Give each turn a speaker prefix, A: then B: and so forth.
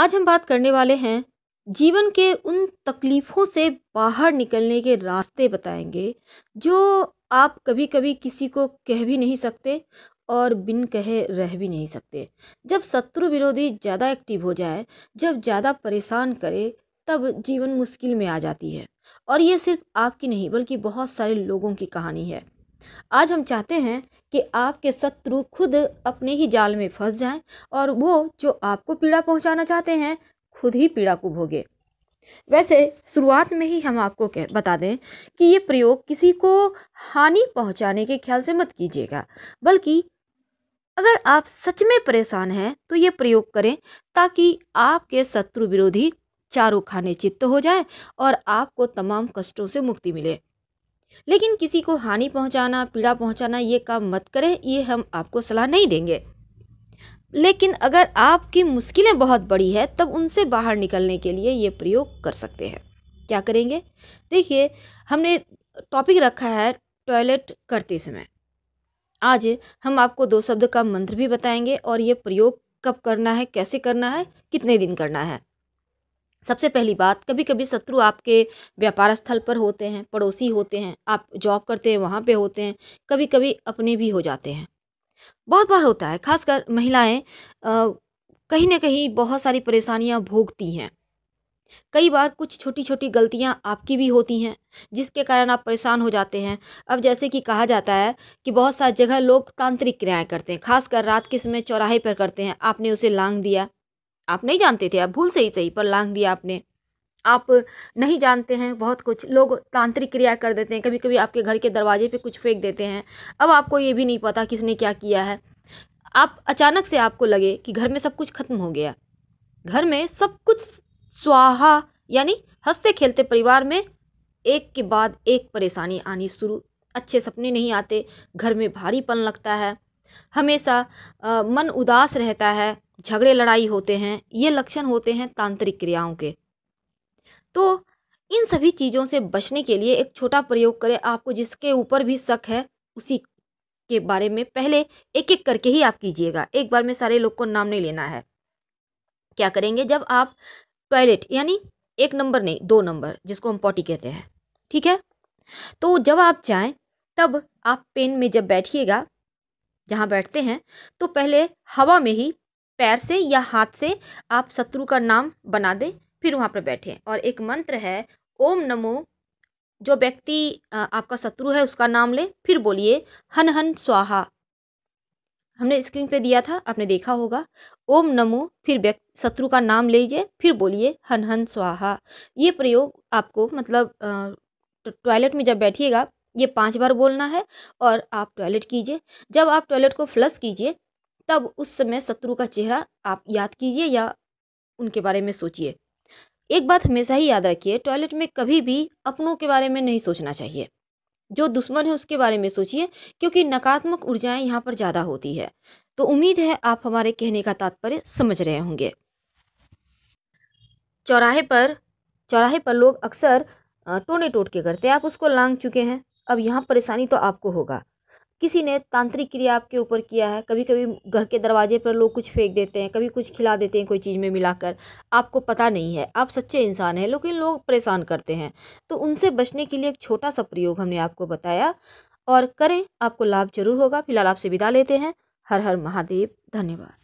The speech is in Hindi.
A: आज हम बात करने वाले हैं जीवन के उन तकलीफ़ों से बाहर निकलने के रास्ते बताएंगे जो आप कभी कभी किसी को कह भी नहीं सकते और बिन कहे रह भी नहीं सकते जब शत्रु विरोधी ज़्यादा एक्टिव हो जाए जब ज़्यादा परेशान करे तब जीवन मुश्किल में आ जाती है और ये सिर्फ आपकी नहीं बल्कि बहुत सारे लोगों की कहानी है आज हम चाहते हैं कि आपके शत्रु खुद अपने ही जाल में फंस जाएं और वो जो आपको पीड़ा पहुंचाना चाहते हैं खुद ही पीड़ा को भोगे वैसे शुरुआत में ही हम आपको कह बता दें कि ये प्रयोग किसी को हानि पहुंचाने के ख्याल से मत कीजिएगा बल्कि अगर आप सच में परेशान हैं तो ये प्रयोग करें ताकि आपके शत्रु विरोधी चारों खाने चित्त हो जाए और आपको तमाम कष्टों से मुक्ति मिले लेकिन किसी को हानि पहुंचाना, पीड़ा पहुंचाना ये काम मत करें ये हम आपको सलाह नहीं देंगे लेकिन अगर आपकी मुश्किलें बहुत बड़ी है तब उनसे बाहर निकलने के लिए ये प्रयोग कर सकते हैं क्या करेंगे देखिए हमने टॉपिक रखा है टॉयलेट करते समय आज हम आपको दो शब्द का मंत्र भी बताएंगे और ये प्रयोग कब करना है कैसे करना है कितने दिन करना है सबसे पहली बात कभी कभी शत्रु आपके व्यापार स्थल पर होते हैं पड़ोसी होते हैं आप जॉब करते हैं वहाँ पे होते हैं कभी कभी अपने भी हो जाते हैं बहुत बार होता है खासकर महिलाएं कहीं ना कहीं बहुत सारी परेशानियाँ भोगती हैं कई बार कुछ छोटी छोटी गलतियाँ आपकी भी होती हैं जिसके कारण आप परेशान हो जाते हैं अब जैसे कि कहा जाता है कि बहुत सारी जगह लोग तांत्रिक क्रियाएँ करते हैं खासकर रात के समय चौराहे पर करते हैं आपने उसे लांग दिया आप नहीं जानते थे आप भूल से ही सही पर लांग दिया आपने आप नहीं जानते हैं बहुत कुछ लोग तांत्रिक क्रिया कर देते हैं कभी कभी आपके घर के दरवाजे पे कुछ फेंक देते हैं अब आपको ये भी नहीं पता किसने क्या किया है आप अचानक से आपको लगे कि घर में सब कुछ खत्म हो गया घर में सब कुछ स्वाहा यानी हंसते खेलते परिवार में एक के बाद एक परेशानी आनी शुरू अच्छे सपने नहीं आते घर में भारीपन लगता है हमेशा मन उदास रहता है झगड़े लड़ाई होते हैं ये लक्षण होते हैं तांत्रिक क्रियाओं के तो इन सभी चीज़ों से बचने के लिए एक छोटा प्रयोग करें आपको जिसके ऊपर भी शक है उसी के बारे में पहले एक एक करके ही आप कीजिएगा एक बार में सारे लोग को नाम नहीं लेना है क्या करेंगे जब आप टॉयलेट यानी एक नंबर नहीं दो नंबर जिसको हम पॉटी कहते हैं ठीक है तो जब आप जाएं तब आप पेन में जब बैठिएगा जहाँ बैठते हैं तो पहले हवा में ही पैर से या हाथ से आप शत्रु का नाम बना दें फिर वहाँ पर बैठें और एक मंत्र है ओम नमो जो व्यक्ति आपका शत्रु है उसका नाम लें फिर बोलिए हन हन स्वाहा हमने स्क्रीन पे दिया था आपने देखा होगा ओम नमो फिर शत्रु का नाम लीजिए फिर बोलिए हन हन स्वाहा ये प्रयोग आपको मतलब टॉयलेट में जब बैठिएगा ये पांच बार बोलना है और आप टॉयलेट कीजिए जब आप टॉयलेट को फ्लश कीजिए तब उस समय शत्रु का चेहरा आप याद कीजिए या उनके बारे में सोचिए एक बात हमेशा ही याद रखिए टॉयलेट में कभी भी अपनों के बारे में नहीं सोचना चाहिए जो दुश्मन है उसके बारे में सोचिए क्योंकि नकारात्मक ऊर्जाएं यहाँ पर ज़्यादा होती है तो उम्मीद है आप हमारे कहने का तात्पर्य समझ रहे होंगे चौराहे पर चौराहे पर लोग अक्सर टोने टोट के करते हैं आप उसको लांग चुके हैं अब यहाँ परेशानी तो आपको होगा किसी ने तांत्रिक क्रिया आपके ऊपर किया है कभी कभी घर के दरवाजे पर लोग कुछ फेंक देते हैं कभी कुछ खिला देते हैं कोई चीज़ में मिलाकर आपको पता नहीं है आप सच्चे इंसान हैं लेकिन लोग परेशान करते हैं तो उनसे बचने के लिए एक छोटा सा प्रयोग हमने आपको बताया और करें आपको लाभ जरूर होगा फिलहाल आपसे विदा लेते हैं हर हर महादेव धन्यवाद